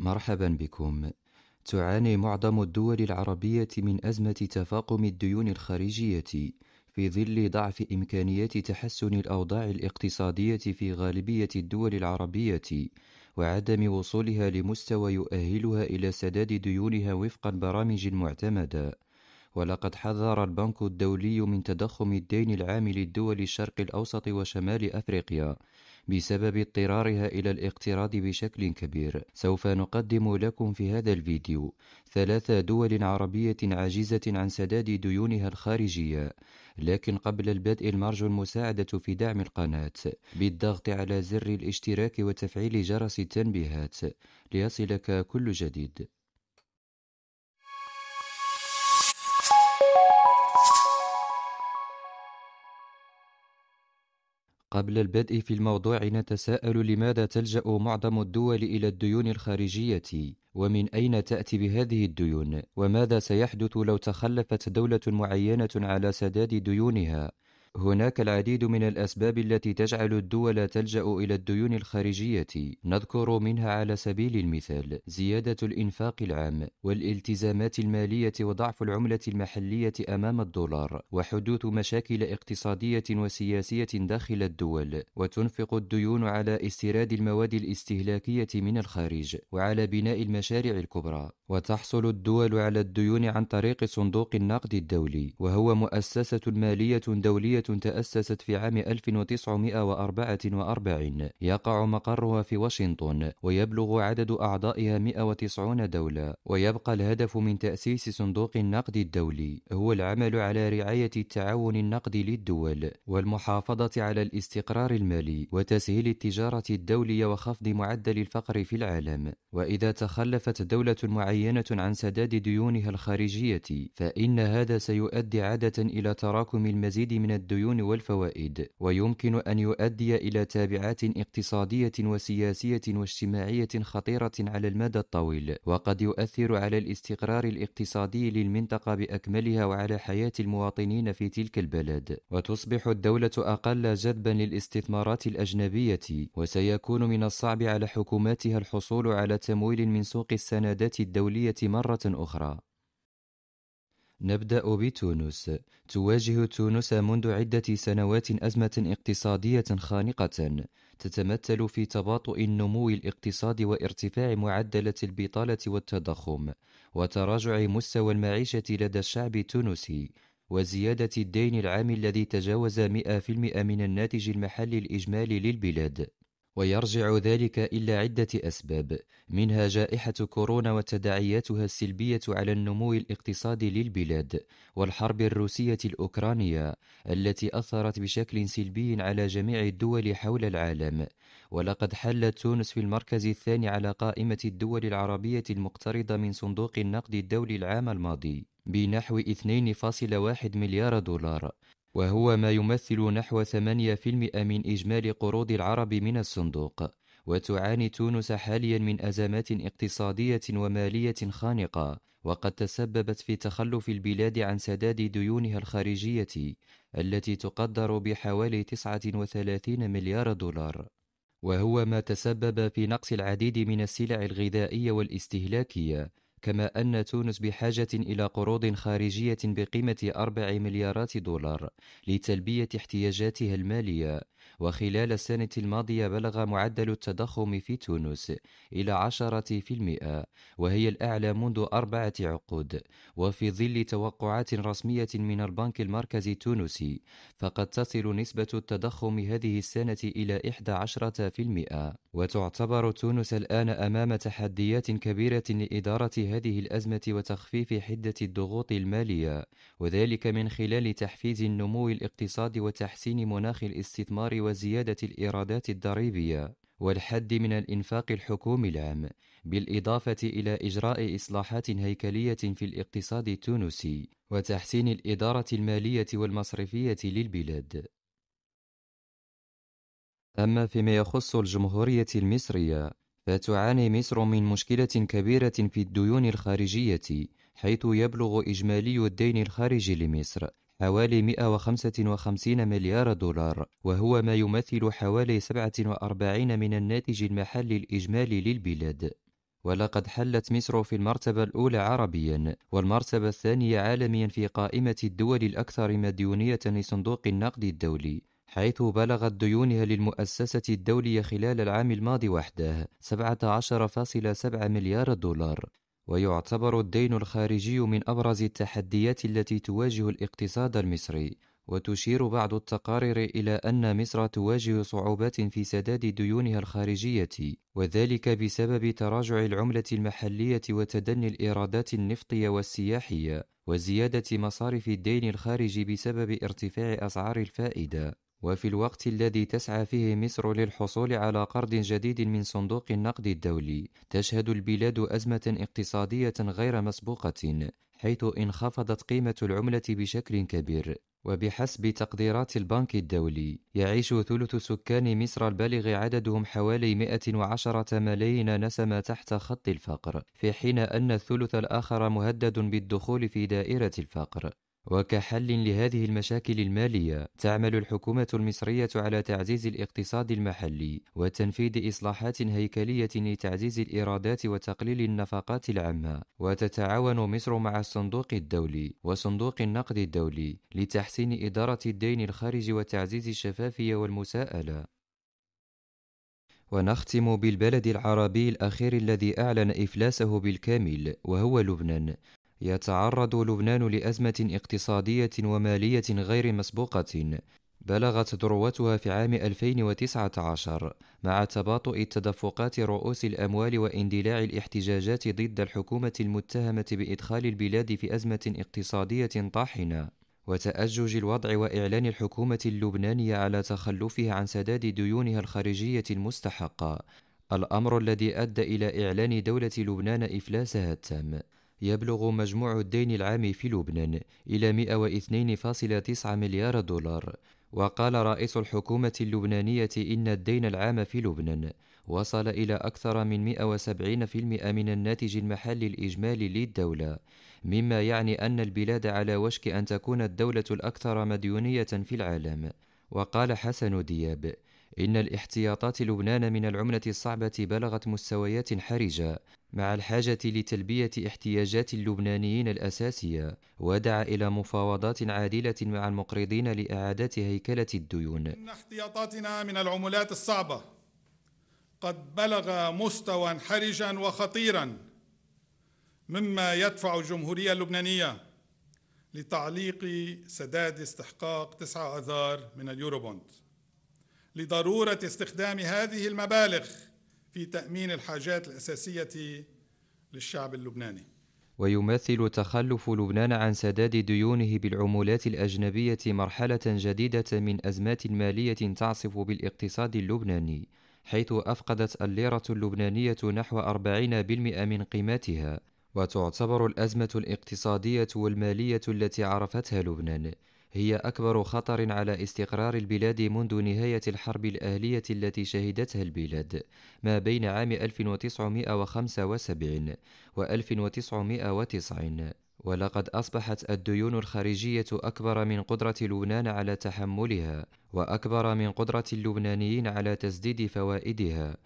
مرحبا بكم تعاني معظم الدول العربيه من ازمه تفاقم الديون الخارجيه في ظل ضعف امكانيات تحسن الاوضاع الاقتصاديه في غالبيه الدول العربيه وعدم وصولها لمستوى يؤهلها الى سداد ديونها وفق البرامج المعتمده ولقد حذر البنك الدولي من تضخم الدين العام للدول الشرق الاوسط وشمال افريقيا بسبب اضطرارها إلى الاقتراض بشكل كبير سوف نقدم لكم في هذا الفيديو ثلاث دول عربية عاجزة عن سداد ديونها الخارجية لكن قبل البدء المرجو المساعدة في دعم القناة بالضغط على زر الاشتراك وتفعيل جرس التنبيهات ليصلك كل جديد قبل البدء في الموضوع نتساءل لماذا تلجأ معظم الدول إلى الديون الخارجية ومن أين تأتي بهذه الديون وماذا سيحدث لو تخلفت دولة معينة على سداد ديونها هناك العديد من الأسباب التي تجعل الدول تلجأ إلى الديون الخارجية نذكر منها على سبيل المثال زيادة الإنفاق العام والالتزامات المالية وضعف العملة المحلية أمام الدولار وحدوث مشاكل اقتصادية وسياسية داخل الدول وتنفق الديون على استيراد المواد الاستهلاكية من الخارج وعلى بناء المشاريع الكبرى وتحصل الدول على الديون عن طريق صندوق النقد الدولي وهو مؤسسة مالية دولية تأسست في عام 1944 يقع مقرها في واشنطن ويبلغ عدد أعضائها 190 دولة ويبقى الهدف من تأسيس صندوق النقد الدولي هو العمل على رعاية التعاون النقدي للدول والمحافظة على الاستقرار المالي وتسهيل التجارة الدولية وخفض معدل الفقر في العالم وإذا تخلفت دولة معينة عن سداد ديونها الخارجية فإن هذا سيؤدي عادة إلى تراكم المزيد من الدول الديون والفوائد ويمكن ان يؤدي الى تابعات اقتصاديه وسياسيه واجتماعيه خطيره على المدى الطويل وقد يؤثر على الاستقرار الاقتصادي للمنطقه باكملها وعلى حياه المواطنين في تلك البلد وتصبح الدوله اقل جذبا للاستثمارات الاجنبيه وسيكون من الصعب على حكوماتها الحصول على تمويل من سوق السندات الدوليه مره اخرى نبدأ بتونس. تواجه تونس منذ عدة سنوات أزمة اقتصادية خانقة، تتمثل في تباطؤ النمو الاقتصادي وارتفاع معدلة البطالة والتضخم، وتراجع مستوى المعيشة لدى الشعب التونسي، وزيادة الدين العام الذي تجاوز 100% من الناتج المحلي الإجمالي للبلاد. ويرجع ذلك إلى عدة أسباب منها جائحة كورونا وتداعياتها السلبية على النمو الاقتصادي للبلاد والحرب الروسية الأوكرانية التي أثرت بشكل سلبي على جميع الدول حول العالم ولقد حلت تونس في المركز الثاني على قائمة الدول العربية المقترضة من صندوق النقد الدولي العام الماضي بنحو 2.1 مليار دولار وهو ما يمثل نحو 8% من إجمالي قروض العرب من الصندوق وتعاني تونس حاليا من أزمات اقتصادية ومالية خانقة وقد تسببت في تخلف البلاد عن سداد ديونها الخارجية التي تقدر بحوالي 39 مليار دولار وهو ما تسبب في نقص العديد من السلع الغذائية والاستهلاكية كما أن تونس بحاجة إلى قروض خارجية بقيمة 4 مليارات دولار لتلبية احتياجاتها المالية وخلال السنة الماضية بلغ معدل التضخم في تونس إلى 10% وهي الأعلى منذ أربعة عقود وفي ظل توقعات رسمية من البنك المركزي التونسي فقد تصل نسبة التضخم هذه السنة إلى 11% وتعتبر تونس الآن أمام تحديات كبيرة لإدارة هذه الأزمة وتخفيف حدة الضغوط المالية، وذلك من خلال تحفيز النمو الاقتصادي وتحسين مناخ الاستثمار وزيادة الإيرادات الضريبية، والحد من الإنفاق الحكومي العام، بالإضافة إلى إجراء إصلاحات هيكلية في الاقتصاد التونسي، وتحسين الإدارة المالية والمصرفية للبلاد. أما فيما يخص الجمهورية المصرية، فتعاني تعاني مصر من مشكلة كبيرة في الديون الخارجية حيث يبلغ إجمالي الدين الخارجي لمصر حوالي 155 مليار دولار وهو ما يمثل حوالي 47 من الناتج المحلي الإجمالي للبلاد ولقد حلت مصر في المرتبة الأولى عربيا والمرتبة الثانية عالميا في قائمة الدول الأكثر مديونية لصندوق النقد الدولي حيث بلغت ديونها للمؤسسة الدولية خلال العام الماضي وحده 17.7 مليار دولار ويعتبر الدين الخارجي من أبرز التحديات التي تواجه الاقتصاد المصري وتشير بعض التقارير إلى أن مصر تواجه صعوبات في سداد ديونها الخارجية وذلك بسبب تراجع العملة المحلية وتدني الإيرادات النفطية والسياحية وزيادة مصارف الدين الخارجي بسبب ارتفاع أسعار الفائدة وفي الوقت الذي تسعى فيه مصر للحصول على قرض جديد من صندوق النقد الدولي تشهد البلاد ازمه اقتصاديه غير مسبوقه حيث انخفضت قيمه العمله بشكل كبير وبحسب تقديرات البنك الدولي يعيش ثلث سكان مصر البالغ عددهم حوالي 110 ملايين نسمة تحت خط الفقر في حين أن الثلث الآخر مهدد بالدخول في دائرة الفقر وكحل لهذه المشاكل المالية تعمل الحكومة المصرية على تعزيز الاقتصاد المحلي وتنفيذ إصلاحات هيكلية لتعزيز الإيرادات وتقليل النفقات العامة وتتعاون مصر مع الصندوق الدولي وصندوق النقد الدولي لتحسين إدارة الدين الخارج وتعزيز الشفافية والمساءلة ونختم بالبلد العربي الأخير الذي أعلن إفلاسه بالكامل وهو لبنان يتعرض لبنان لأزمة اقتصادية ومالية غير مسبوقة بلغت ذروتها في عام 2019 مع تباطؤ تدفقات رؤوس الأموال واندلاع الاحتجاجات ضد الحكومة المتهمة بإدخال البلاد في أزمة اقتصادية طاحنة وتأجج الوضع وإعلان الحكومة اللبنانية على تخلفها عن سداد ديونها الخارجية المستحقة الأمر الذي أدى إلى إعلان دولة لبنان إفلاسها التام يبلغ مجموع الدين العام في لبنان إلى 102.9 مليار دولار وقال رئيس الحكومة اللبنانية إن الدين العام في لبنان وصل إلى أكثر من 170% من الناتج المحلي الإجمالي للدولة، مما يعني أن البلاد على وشك أن تكون الدولة الأكثر مديونية في العالم. وقال حسن دياب: إن الاحتياطات لبنان من العملة الصعبة بلغت مستويات حرجة مع الحاجة لتلبية احتياجات اللبنانيين الأساسية ودعا إلى مفاوضات عادلة مع المقرضين لإعادة هيكلة الديون إن احتياطاتنا من العملات الصعبة قد بلغ مستوى حرجا وخطيرا مما يدفع الجمهورية اللبنانية لتعليق سداد استحقاق 9 أذار من اليوروبوند لضروره استخدام هذه المبالغ في تامين الحاجات الاساسيه للشعب اللبناني ويمثل تخلف لبنان عن سداد ديونه بالعمولات الأجنبية مرحلة جديدة من أزمات مالية تعصف بالاقتصاد اللبناني حيث أفقدت الليرة اللبنانية نحو 40% من قيمتها وتعتبر الأزمة الاقتصادية والمالية التي عرفتها لبنان هي أكبر خطر على استقرار البلاد منذ نهاية الحرب الأهلية التي شهدتها البلاد ما بين عام 1975 و 1990 ولقد أصبحت الديون الخارجية أكبر من قدرة لبنان على تحملها وأكبر من قدرة اللبنانيين على تسديد فوائدها